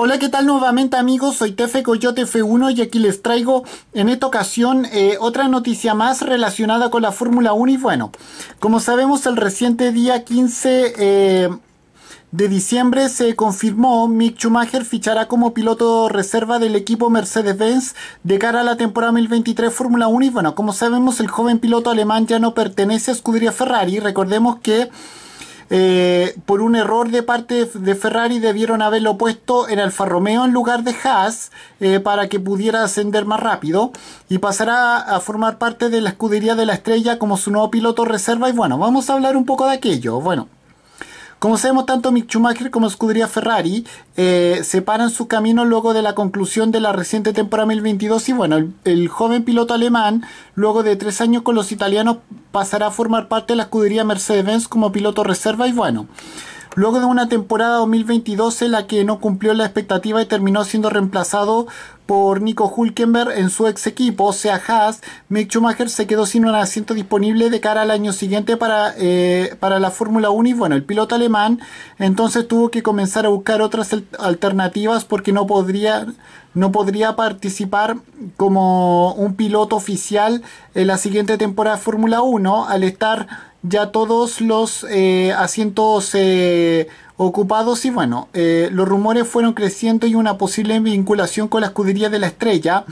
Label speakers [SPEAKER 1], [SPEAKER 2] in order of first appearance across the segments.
[SPEAKER 1] Hola, ¿qué tal nuevamente amigos? Soy Tefe Coyote F1 y aquí les traigo en esta ocasión eh, otra noticia más relacionada con la Fórmula 1 y bueno, como sabemos el reciente día 15 eh, de diciembre se confirmó Mick Schumacher fichará como piloto reserva del equipo Mercedes-Benz de cara a la temporada 2023 Fórmula 1 y bueno, como sabemos el joven piloto alemán ya no pertenece a escudería Ferrari, recordemos que eh, por un error de parte de Ferrari debieron haberlo puesto en Alfa Romeo en lugar de Haas eh, para que pudiera ascender más rápido y pasará a formar parte de la escudería de la estrella como su nuevo piloto reserva y bueno, vamos a hablar un poco de aquello. Bueno. Como sabemos, tanto Mick Schumacher como Scuderia Ferrari eh, separan su camino luego de la conclusión de la reciente temporada 2022 y bueno, el, el, joven piloto alemán, luego de tres años con los italianos, pasará a formar parte de la escudería Mercedes-Benz como piloto reserva y bueno. Luego de una temporada 2022 en la que no cumplió la expectativa y terminó siendo reemplazado por Nico Hulkenberg en su ex equipo, o sea Haas, Mick Schumacher se quedó sin un asiento disponible de cara al año siguiente para, eh, para la Fórmula 1 y bueno, el piloto alemán entonces tuvo que comenzar a buscar otras alternativas porque no podría, no podría participar como un piloto oficial en la siguiente temporada de Fórmula 1 al estar ya todos los eh, asientos eh, ocupados y bueno, eh, los rumores fueron creciendo y una posible vinculación con la escudería de la estrella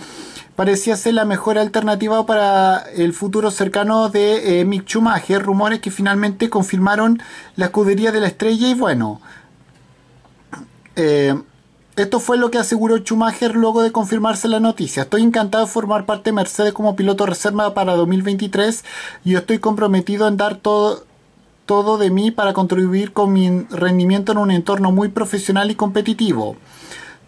[SPEAKER 1] parecía ser la mejor alternativa para el futuro cercano de eh, Mick Schumacher, rumores que finalmente confirmaron la escudería de la estrella y bueno, eh, esto fue lo que aseguró Schumacher luego de confirmarse la noticia. Estoy encantado de formar parte de Mercedes como piloto reserva para 2023 y estoy comprometido en dar todo todo de mí para contribuir con mi rendimiento en un entorno muy profesional y competitivo.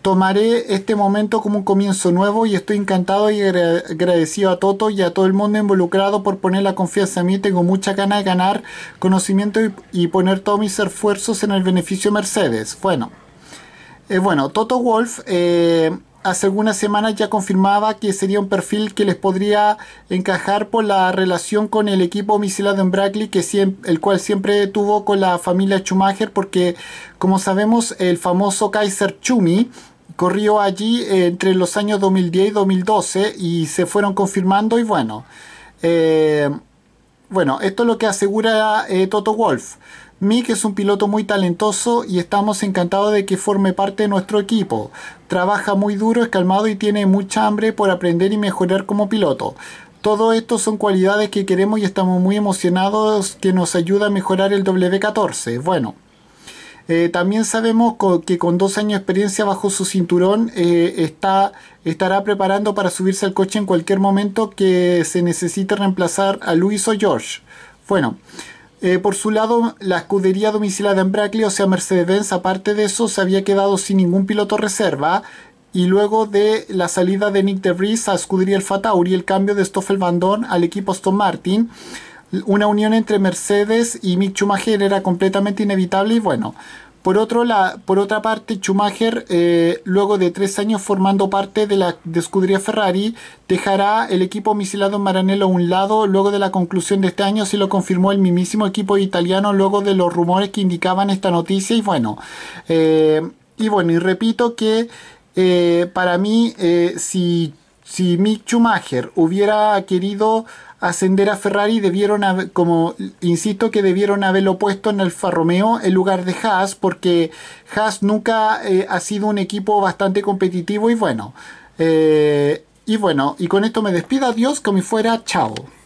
[SPEAKER 1] Tomaré este momento como un comienzo nuevo y estoy encantado y agradecido a Toto y a todo el mundo involucrado por poner la confianza en mí. Tengo mucha ganas de ganar conocimiento y, poner todos mis esfuerzos en el beneficio Mercedes. Bueno, eh, bueno, Toto Wolf eh, hace algunas semanas ya confirmaba que sería un perfil que les podría encajar por la relación con el equipo misilado en Brackley, que el cual siempre tuvo con la familia Schumacher, porque como sabemos el famoso Kaiser Chumi corrió allí entre los años 2010 y 2012 y se fueron confirmando y bueno, eh, bueno, esto es lo que asegura eh, Toto Wolf. Mick es un piloto muy talentoso y estamos encantados de que forme parte de nuestro equipo. Trabaja muy duro, es calmado y tiene mucha hambre por aprender y mejorar como piloto. Todo esto son cualidades que queremos y estamos muy emocionados que nos ayuda a mejorar el W14. Bueno, eh, también sabemos que con dos años de experiencia bajo su cinturón eh, está, estará preparando para subirse al coche en cualquier momento que se necesite reemplazar a Luis o George. Bueno, eh, por su lado, la escudería domicilada en Brackley, o sea Mercedes-Benz, aparte de eso, se había quedado sin ningún piloto reserva. Y luego de la salida de Nick DeVries a escudería Alfa y el cambio de Stoffel Bandón al equipo Aston Martin, una unión entre Mercedes y Mick Schumacher era completamente inevitable y bueno, por, otro la, por otra parte, Schumacher, eh, luego de tres años formando parte de la de Ferrari, dejará el equipo misilado Maranello a un lado luego de la conclusión de este año, si lo confirmó el mismísimo equipo italiano luego de los rumores que indicaban esta noticia. Y bueno, eh, y bueno, y repito que eh, para mí, si, si Mick Schumacher hubiera querido ascender a Ferrari debieron como insisto que debieron haberlo puesto en Alfa Romeo en lugar de Haas porque Haas nunca eh, ha sido un equipo bastante competitivo y bueno eh, y bueno y con esto me despido adiós como fuera chao